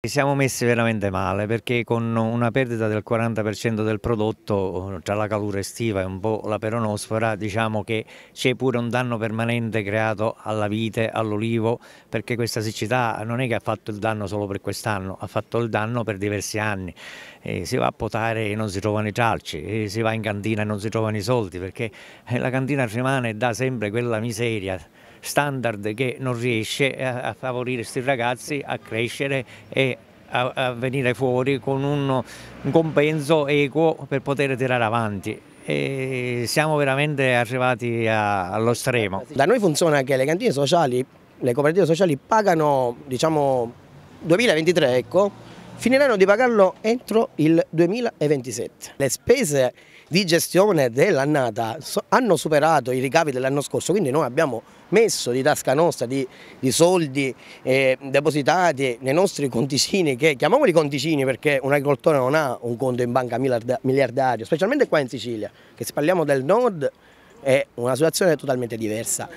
Ci siamo messi veramente male perché con una perdita del 40% del prodotto tra la calura estiva e un po' la peronosfora diciamo che c'è pure un danno permanente creato alla vite, all'olivo perché questa siccità non è che ha fatto il danno solo per quest'anno, ha fatto il danno per diversi anni. E si va a potare e non si trovano i tralci, si va in cantina e non si trovano i soldi perché la cantina rimane e dà sempre quella miseria standard che non riesce a favorire questi ragazzi a crescere e a, a venire fuori con un, un compenso equo per poter tirare avanti. E siamo veramente arrivati a, allo stremo. Da noi funziona che le cantine sociali, le cooperative sociali pagano, diciamo, 2023 ecco, finiranno di pagarlo entro il 2027. Le spese di gestione dell'annata hanno superato i ricavi dell'anno scorso, quindi noi abbiamo messo di tasca nostra, di, di soldi eh, depositati nei nostri conticini, che chiamiamoli conticini perché un agricoltore non ha un conto in banca miliardario, specialmente qua in Sicilia, che se parliamo del nord è una situazione totalmente diversa.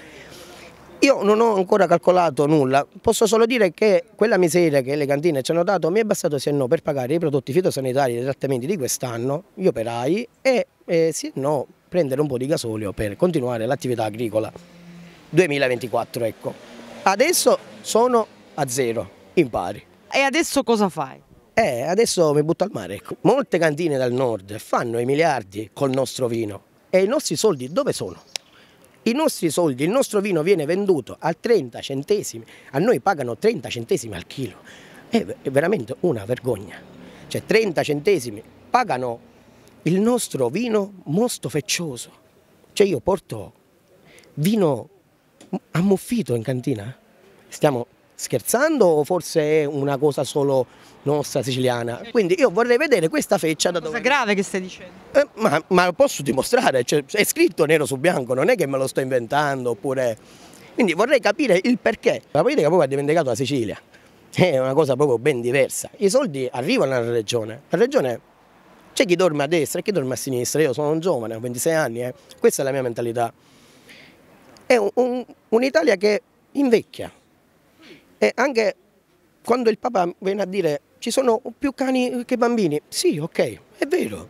Io non ho ancora calcolato nulla, posso solo dire che quella miseria che le cantine ci hanno dato mi è bastato se no per pagare i prodotti fitosanitari e i trattamenti di quest'anno, gli operai e eh, se no prendere un po' di gasolio per continuare l'attività agricola 2024 ecco. Adesso sono a zero, in pari. E adesso cosa fai? Eh, adesso mi butto al mare. Ecco. Molte cantine dal nord fanno i miliardi col nostro vino e i nostri soldi dove sono? i nostri soldi, il nostro vino viene venduto a 30 centesimi, a noi pagano 30 centesimi al chilo, è veramente una vergogna, cioè 30 centesimi pagano il nostro vino mosto feccioso, cioè io porto vino ammuffito in cantina, eh. stiamo scherzando o forse è una cosa solo nostra siciliana? Quindi io vorrei vedere questa feccia da dove... Cosa grave che stai dicendo? Eh, ma, ma, posso dimostrare, cioè, è scritto nero su bianco, non è che me lo sto inventando oppure... Quindi vorrei capire il perché. La politica proprio ha dimenticato la Sicilia, è una cosa proprio ben diversa. I soldi arrivano alla regione, la regione c'è chi dorme a destra e chi dorme a sinistra, io sono un giovane, ho 26 anni, eh. questa è la mia mentalità. È un'Italia un, un che invecchia, e anche quando il Papa viene a dire ci sono più cani che bambini, sì, ok, è vero.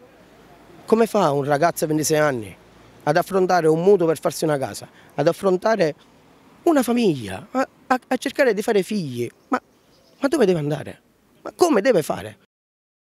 Come fa un ragazzo a 26 anni ad affrontare un mutuo per farsi una casa, ad affrontare una famiglia, a, a, a cercare di fare figli? Ma, ma dove deve andare? Ma come deve fare?